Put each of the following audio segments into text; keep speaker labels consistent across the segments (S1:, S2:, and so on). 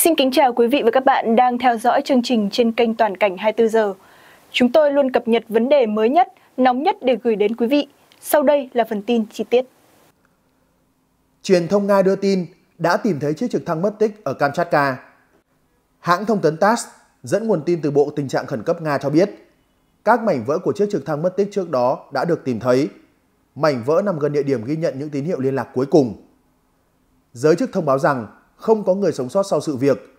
S1: Xin kính chào quý vị và các bạn đang theo dõi chương trình trên kênh Toàn cảnh 24 giờ. Chúng tôi luôn cập nhật vấn đề mới nhất, nóng nhất để gửi đến quý vị. Sau đây là phần tin chi tiết.
S2: Truyền thông Nga đưa tin đã tìm thấy chiếc trực thăng mất tích ở Kamchatka. Hãng thông tấn TASS dẫn nguồn tin từ Bộ Tình trạng Khẩn cấp Nga cho biết, các mảnh vỡ của chiếc trực thăng mất tích trước đó đã được tìm thấy. Mảnh vỡ nằm gần địa điểm ghi nhận những tín hiệu liên lạc cuối cùng. Giới chức thông báo rằng không có người sống sót sau sự việc.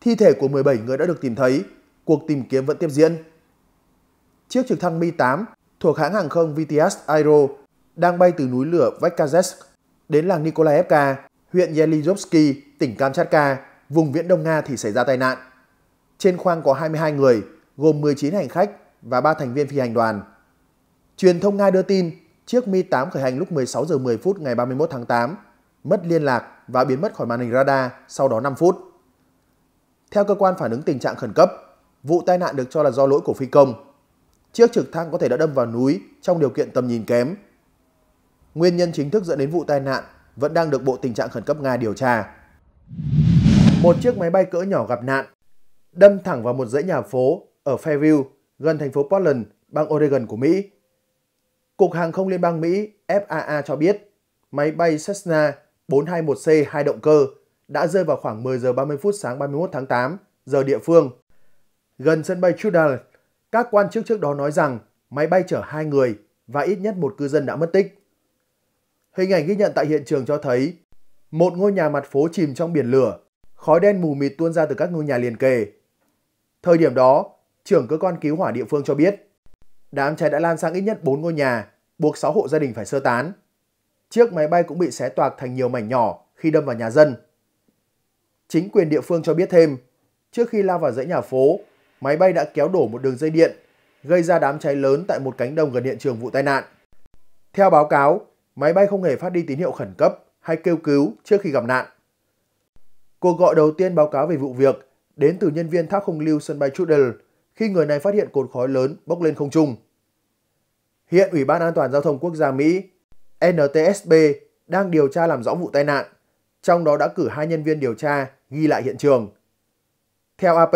S2: Thi thể của 17 người đã được tìm thấy, cuộc tìm kiếm vẫn tiếp diễn. Chiếc trực thăng Mi-8 thuộc hãng hàng không VTS Aero đang bay từ núi lửa Vekazhesk đến làng Nikolaevka, huyện Yelizovsky, tỉnh Kamchatka, vùng viễn Đông Nga thì xảy ra tai nạn. Trên khoang có 22 người, gồm 19 hành khách và 3 thành viên phi hành đoàn. Truyền thông Nga đưa tin chiếc Mi-8 khởi hành lúc 16 giờ 10 phút ngày 31 tháng 8 mất liên lạc và biến mất khỏi màn hình radar sau đó 5 phút. Theo cơ quan phản ứng tình trạng khẩn cấp, vụ tai nạn được cho là do lỗi của phi công. Chiếc trực thăng có thể đã đâm vào núi trong điều kiện tầm nhìn kém. Nguyên nhân chính thức dẫn đến vụ tai nạn vẫn đang được Bộ Tình trạng Khẩn cấp Nga điều tra. Một chiếc máy bay cỡ nhỏ gặp nạn, đâm thẳng vào một dãy nhà phố ở Fairview, gần thành phố Portland, bang Oregon của Mỹ. Cục Hàng không Liên bang Mỹ FAA cho biết máy bay Cessna 421C hai động cơ đã rơi vào khoảng 10 giờ 30 phút sáng 31 tháng 8 giờ địa phương. Gần sân bay Chudal, các quan chức trước đó nói rằng máy bay chở hai người và ít nhất một cư dân đã mất tích. Hình ảnh ghi nhận tại hiện trường cho thấy một ngôi nhà mặt phố chìm trong biển lửa, khói đen mù mịt tuôn ra từ các ngôi nhà liền kề. Thời điểm đó, trưởng cơ quan cứu hỏa địa phương cho biết, đám cháy đã lan sang ít nhất 4 ngôi nhà, buộc 6 hộ gia đình phải sơ tán. Chiếc máy bay cũng bị xé toạc thành nhiều mảnh nhỏ khi đâm vào nhà dân. Chính quyền địa phương cho biết thêm, trước khi lao vào dãy nhà phố, máy bay đã kéo đổ một đường dây điện, gây ra đám cháy lớn tại một cánh đồng gần hiện trường vụ tai nạn. Theo báo cáo, máy bay không hề phát đi tín hiệu khẩn cấp hay kêu cứu trước khi gặp nạn. Cuộc gọi đầu tiên báo cáo về vụ việc đến từ nhân viên tháp không lưu sân bay Trudel khi người này phát hiện cột khói lớn bốc lên không trung. Hiện Ủy ban An toàn Giao thông Quốc gia Mỹ NTSB đang điều tra làm rõ vụ tai nạn, trong đó đã cử hai nhân viên điều tra ghi lại hiện trường. Theo AP,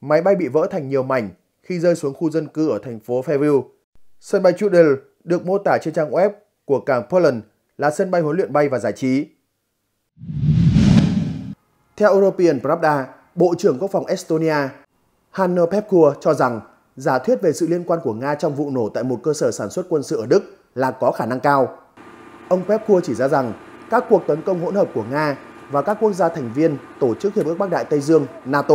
S2: máy bay bị vỡ thành nhiều mảnh khi rơi xuống khu dân cư ở thành phố Fairview. Sân bay Trudel được mô tả trên trang web của cảng Poland là sân bay huấn luyện bay và giải trí. Theo European Pravda, Bộ trưởng Quốc phòng Estonia Hanno Pepkua cho rằng giả thuyết về sự liên quan của Nga trong vụ nổ tại một cơ sở sản xuất quân sự ở Đức là có khả năng cao. Ông Pepkua chỉ ra rằng các cuộc tấn công hỗn hợp của Nga và các quốc gia thành viên tổ chức Hiệp ước Bắc Đại Tây Dương NATO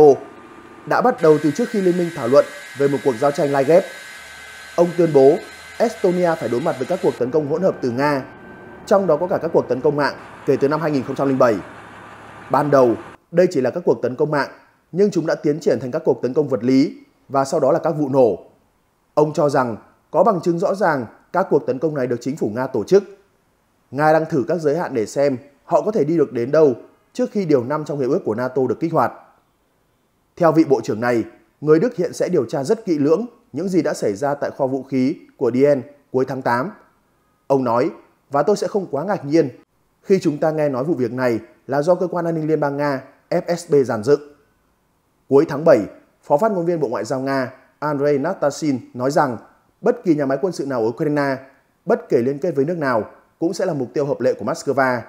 S2: đã bắt đầu từ trước khi Liên minh thảo luận về một cuộc giao tranh lai ghép. Ông tuyên bố Estonia phải đối mặt với các cuộc tấn công hỗn hợp từ Nga, trong đó có cả các cuộc tấn công mạng kể từ năm 2007. Ban đầu, đây chỉ là các cuộc tấn công mạng, nhưng chúng đã tiến triển thành các cuộc tấn công vật lý và sau đó là các vụ nổ. Ông cho rằng có bằng chứng rõ ràng các cuộc tấn công này được chính phủ Nga tổ chức Nga đang thử các giới hạn để xem họ có thể đi được đến đâu trước khi điều 5 trong hiệp ước của NATO được kích hoạt. Theo vị bộ trưởng này, người Đức hiện sẽ điều tra rất kỹ lưỡng những gì đã xảy ra tại kho vũ khí của DN cuối tháng 8. Ông nói, và tôi sẽ không quá ngạc nhiên khi chúng ta nghe nói vụ việc này là do Cơ quan An ninh Liên bang Nga FSB giàn dựng. Cuối tháng 7, Phó phát ngôn viên Bộ Ngoại giao Nga Andrei Natasin nói rằng bất kỳ nhà máy quân sự nào ở Ukraine, bất kể liên kết với nước nào, cũng sẽ là mục tiêu hợp lệ của Moscow.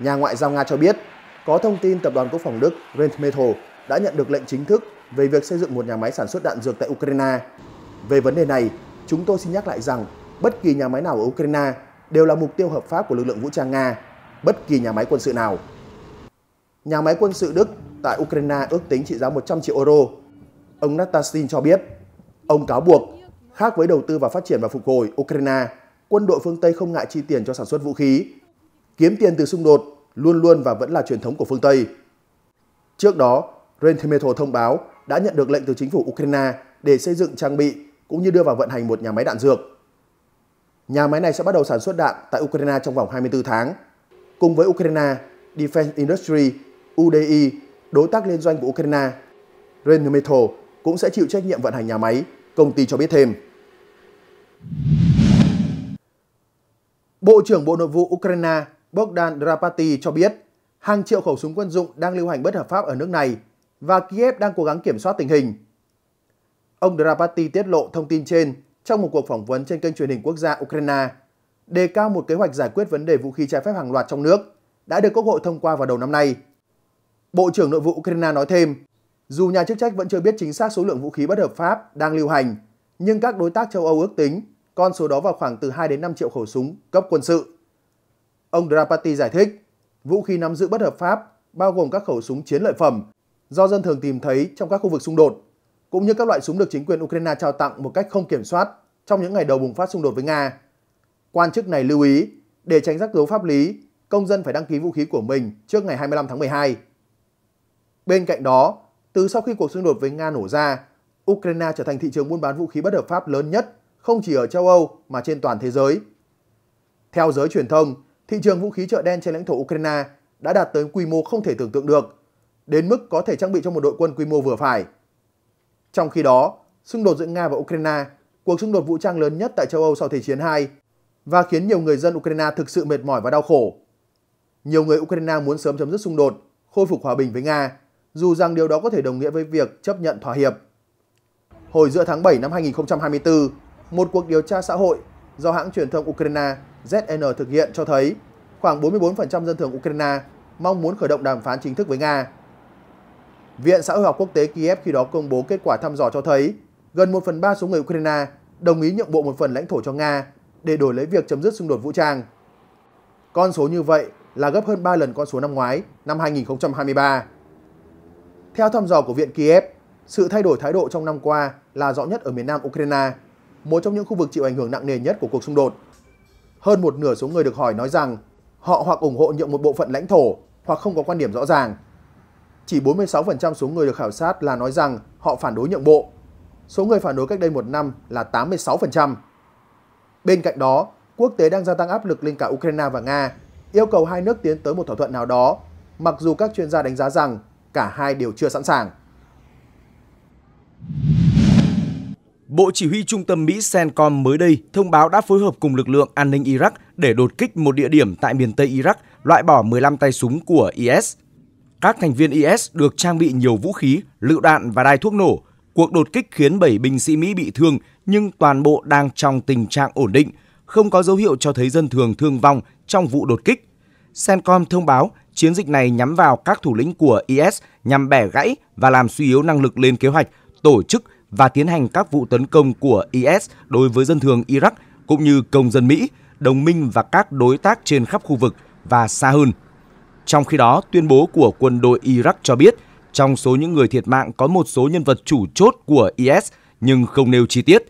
S2: Nhà ngoại giao Nga cho biết, có thông tin tập đoàn quốc phòng Đức Rheinmetall đã nhận được lệnh chính thức về việc xây dựng một nhà máy sản xuất đạn dược tại Ukraine. Về vấn đề này, chúng tôi xin nhắc lại rằng bất kỳ nhà máy nào ở Ukraine đều là mục tiêu hợp pháp của lực lượng vũ trang Nga, bất kỳ nhà máy quân sự nào. Nhà máy quân sự Đức tại Ukraine ước tính trị giá 100 triệu euro. Ông Natastin cho biết, ông cáo buộc, khác với đầu tư và phát triển và phục hồi Ukraine, quân đội phương Tây không ngại chi tiền cho sản xuất vũ khí. Kiếm tiền từ xung đột luôn luôn và vẫn là truyền thống của phương Tây. Trước đó, Rheinmetall thông báo đã nhận được lệnh từ chính phủ Ukraine để xây dựng trang bị cũng như đưa vào vận hành một nhà máy đạn dược. Nhà máy này sẽ bắt đầu sản xuất đạn tại Ukraine trong vòng 24 tháng. Cùng với Ukraine, Defense Industry, UDI, đối tác liên doanh của Ukraine, Rheinmetall cũng sẽ chịu trách nhiệm vận hành nhà máy, công ty cho biết thêm. Bộ trưởng Bộ Nội vụ Ukraine Bogdan Drapati cho biết hàng triệu khẩu súng quân dụng đang lưu hành bất hợp pháp ở nước này và Kiev đang cố gắng kiểm soát tình hình. Ông Drapati tiết lộ thông tin trên trong một cuộc phỏng vấn trên kênh truyền hình quốc gia Ukraine, đề cao một kế hoạch giải quyết vấn đề vũ khí trái phép hàng loạt trong nước đã được Quốc hội thông qua vào đầu năm nay. Bộ trưởng Nội vụ Ukraine nói thêm, dù nhà chức trách vẫn chưa biết chính xác số lượng vũ khí bất hợp pháp đang lưu hành, nhưng các đối tác châu Âu ước tính con số đó vào khoảng từ 2 đến 5 triệu khẩu súng cấp quân sự. Ông Drapati giải thích, vũ khí nắm giữ bất hợp pháp bao gồm các khẩu súng chiến lợi phẩm do dân thường tìm thấy trong các khu vực xung đột, cũng như các loại súng được chính quyền Ukraine trao tặng một cách không kiểm soát trong những ngày đầu bùng phát xung đột với Nga. Quan chức này lưu ý, để tránh rắc rối pháp lý, công dân phải đăng ký vũ khí của mình trước ngày 25 tháng 12. Bên cạnh đó, từ sau khi cuộc xung đột với Nga nổ ra, Ukraine trở thành thị trường buôn bán vũ khí bất hợp pháp lớn nhất không chỉ ở châu Âu mà trên toàn thế giới. Theo giới truyền thông, thị trường vũ khí chợ đen trên lãnh thổ Ukraine đã đạt tới quy mô không thể tưởng tượng được, đến mức có thể trang bị cho một đội quân quy mô vừa phải. Trong khi đó, xung đột giữa Nga và Ukraine, cuộc xung đột vũ trang lớn nhất tại châu Âu sau Thế chiến II và khiến nhiều người dân Ukraine thực sự mệt mỏi và đau khổ. Nhiều người Ukraine muốn sớm chấm dứt xung đột, khôi phục hòa bình với Nga, dù rằng điều đó có thể đồng nghĩa với việc chấp nhận thỏa hiệp. Hồi giữa tháng 7 năm 2024, một cuộc điều tra xã hội do hãng truyền thông Ukraine ZN thực hiện cho thấy khoảng 44% dân thường Ukraine mong muốn khởi động đàm phán chính thức với Nga. Viện Xã hội học quốc tế Kiev khi đó công bố kết quả thăm dò cho thấy gần 1 phần 3 số người Ukraine đồng ý nhượng bộ một phần lãnh thổ cho Nga để đổi lấy việc chấm dứt xung đột vũ trang. Con số như vậy là gấp hơn 3 lần con số năm ngoái, năm 2023. Theo thăm dò của Viện Kiev, sự thay đổi thái độ trong năm qua là rõ nhất ở miền nam Ukraine một trong những khu vực chịu ảnh hưởng nặng nề nhất của cuộc xung đột. Hơn một nửa số người được hỏi nói rằng họ hoặc ủng hộ nhượng một bộ phận lãnh thổ hoặc không có quan điểm rõ ràng. Chỉ 46% số người được khảo sát là nói rằng họ phản đối nhượng bộ. Số người phản đối cách đây một năm là 86%. Bên cạnh đó, quốc tế đang gia tăng áp lực lên cả Ukraine và Nga, yêu cầu hai nước tiến tới một thỏa thuận nào đó, mặc dù các chuyên gia đánh giá rằng cả hai đều chưa sẵn sàng.
S1: Bộ Chỉ huy Trung tâm Mỹ CENTCOM mới đây thông báo đã phối hợp cùng lực lượng an ninh Iraq để đột kích một địa điểm tại miền Tây Iraq, loại bỏ 15 tay súng của IS. Các thành viên IS được trang bị nhiều vũ khí, lựu đạn và đai thuốc nổ. Cuộc đột kích khiến 7 binh sĩ Mỹ bị thương nhưng toàn bộ đang trong tình trạng ổn định, không có dấu hiệu cho thấy dân thường thương vong trong vụ đột kích. CENTCOM thông báo chiến dịch này nhắm vào các thủ lĩnh của IS nhằm bẻ gãy và làm suy yếu năng lực lên kế hoạch, tổ chức và tiến hành các vụ tấn công của IS đối với dân thường Iraq cũng như công dân Mỹ, đồng minh và các đối tác trên khắp khu vực và xa hơn. Trong khi đó, tuyên bố của quân đội Iraq cho biết trong số những người thiệt mạng có một số nhân vật chủ chốt của IS nhưng không nêu chi tiết.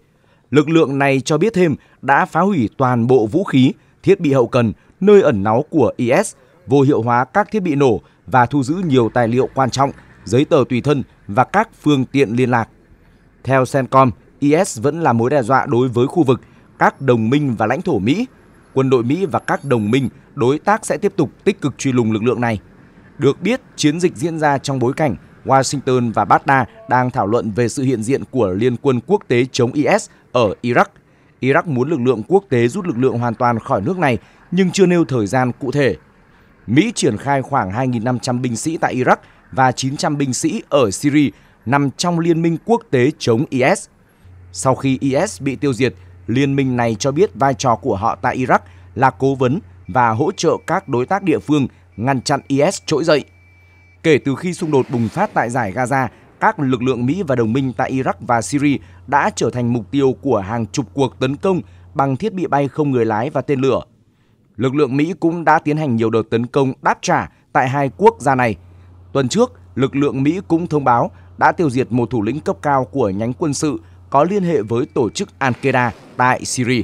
S1: Lực lượng này cho biết thêm đã phá hủy toàn bộ vũ khí, thiết bị hậu cần, nơi ẩn náu của IS, vô hiệu hóa các thiết bị nổ và thu giữ nhiều tài liệu quan trọng, giấy tờ tùy thân và các phương tiện liên lạc. Theo CENTCOM, IS vẫn là mối đe dọa đối với khu vực, các đồng minh và lãnh thổ Mỹ. Quân đội Mỹ và các đồng minh đối tác sẽ tiếp tục tích cực truy lùng lực lượng này. Được biết, chiến dịch diễn ra trong bối cảnh Washington và Baghdad đang thảo luận về sự hiện diện của Liên quân quốc tế chống IS ở Iraq. Iraq muốn lực lượng quốc tế rút lực lượng hoàn toàn khỏi nước này nhưng chưa nêu thời gian cụ thể. Mỹ triển khai khoảng 2.500 binh sĩ tại Iraq và 900 binh sĩ ở Syria nằm trong Liên minh quốc tế chống IS. Sau khi IS bị tiêu diệt, liên minh này cho biết vai trò của họ tại Iraq là cố vấn và hỗ trợ các đối tác địa phương ngăn chặn IS trỗi dậy. Kể từ khi xung đột bùng phát tại giải Gaza, các lực lượng Mỹ và đồng minh tại Iraq và Syria đã trở thành mục tiêu của hàng chục cuộc tấn công bằng thiết bị bay không người lái và tên lửa. Lực lượng Mỹ cũng đã tiến hành nhiều đợt tấn công đáp trả tại hai quốc gia này. Tuần trước, lực lượng Mỹ cũng thông báo đã tiêu diệt một thủ lĩnh cấp cao của nhánh quân sự có liên hệ với tổ chức Al-Qaeda tại Syria.